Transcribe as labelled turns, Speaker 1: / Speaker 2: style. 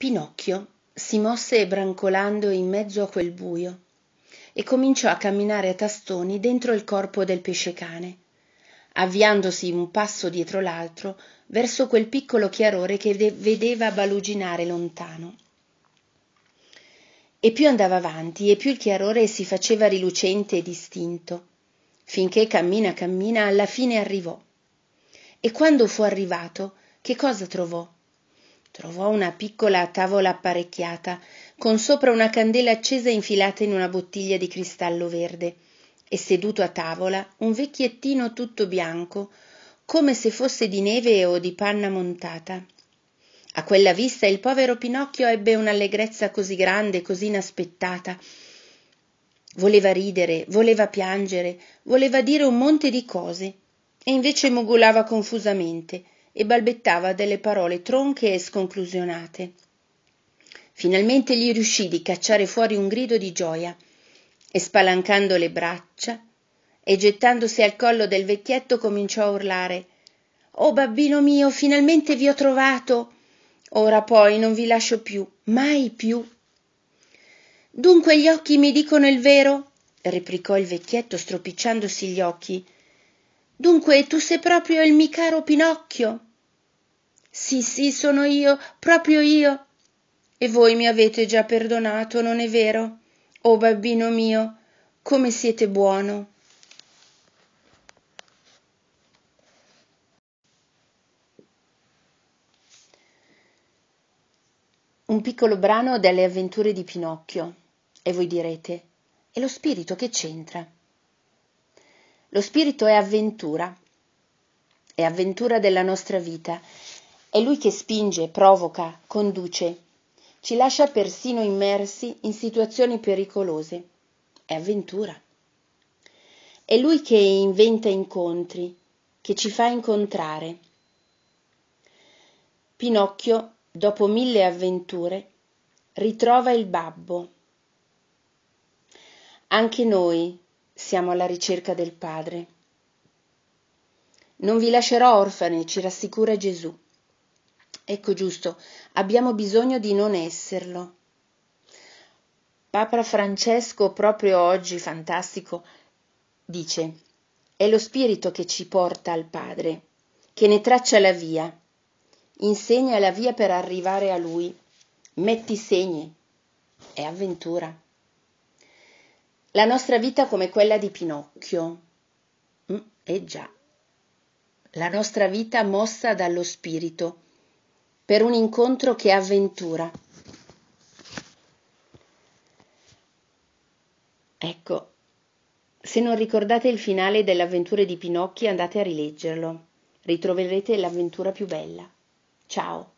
Speaker 1: Pinocchio si mosse brancolando in mezzo a quel buio e cominciò a camminare a tastoni dentro il corpo del pesce cane, avviandosi un passo dietro l'altro verso quel piccolo chiarore che vedeva baluginare lontano. E più andava avanti, e più il chiarore si faceva rilucente e distinto, finché cammina cammina alla fine arrivò. E quando fu arrivato, che cosa trovò? Trovò una piccola tavola apparecchiata, con sopra una candela accesa infilata in una bottiglia di cristallo verde, e seduto a tavola un vecchiettino tutto bianco, come se fosse di neve o di panna montata. A quella vista il povero Pinocchio ebbe un'allegrezza così grande, così inaspettata. Voleva ridere, voleva piangere, voleva dire un monte di cose, e invece mugolava confusamente e balbettava delle parole tronche e sconclusionate. Finalmente gli riuscì di cacciare fuori un grido di gioia e spalancando le braccia e gettandosi al collo del vecchietto cominciò a urlare Oh babbino mio, finalmente vi ho trovato. Ora poi non vi lascio più, mai più. Dunque gli occhi mi dicono il vero? replicò il vecchietto stropicciandosi gli occhi Dunque tu sei proprio il mio caro Pinocchio? Sì, sì, sono io, proprio io. E voi mi avete già perdonato, non è vero? Oh babbino mio, come siete buono. Un piccolo brano delle avventure di Pinocchio. E voi direte, e lo spirito che c'entra? Lo spirito è avventura, è avventura della nostra vita. È lui che spinge, provoca, conduce, ci lascia persino immersi in situazioni pericolose. È avventura. È lui che inventa incontri, che ci fa incontrare. Pinocchio, dopo mille avventure, ritrova il babbo. Anche noi, siamo alla ricerca del Padre. Non vi lascerò orfane, ci rassicura Gesù. Ecco giusto, abbiamo bisogno di non esserlo. Papa Francesco proprio oggi, fantastico, dice, è lo Spirito che ci porta al Padre, che ne traccia la via, insegna la via per arrivare a Lui, metti segni, è avventura. La nostra vita come quella di Pinocchio. Mm, eh già, la nostra vita mossa dallo spirito, per un incontro che avventura. Ecco, se non ricordate il finale delle avventure di Pinocchio andate a rileggerlo, ritroverete l'avventura più bella. Ciao!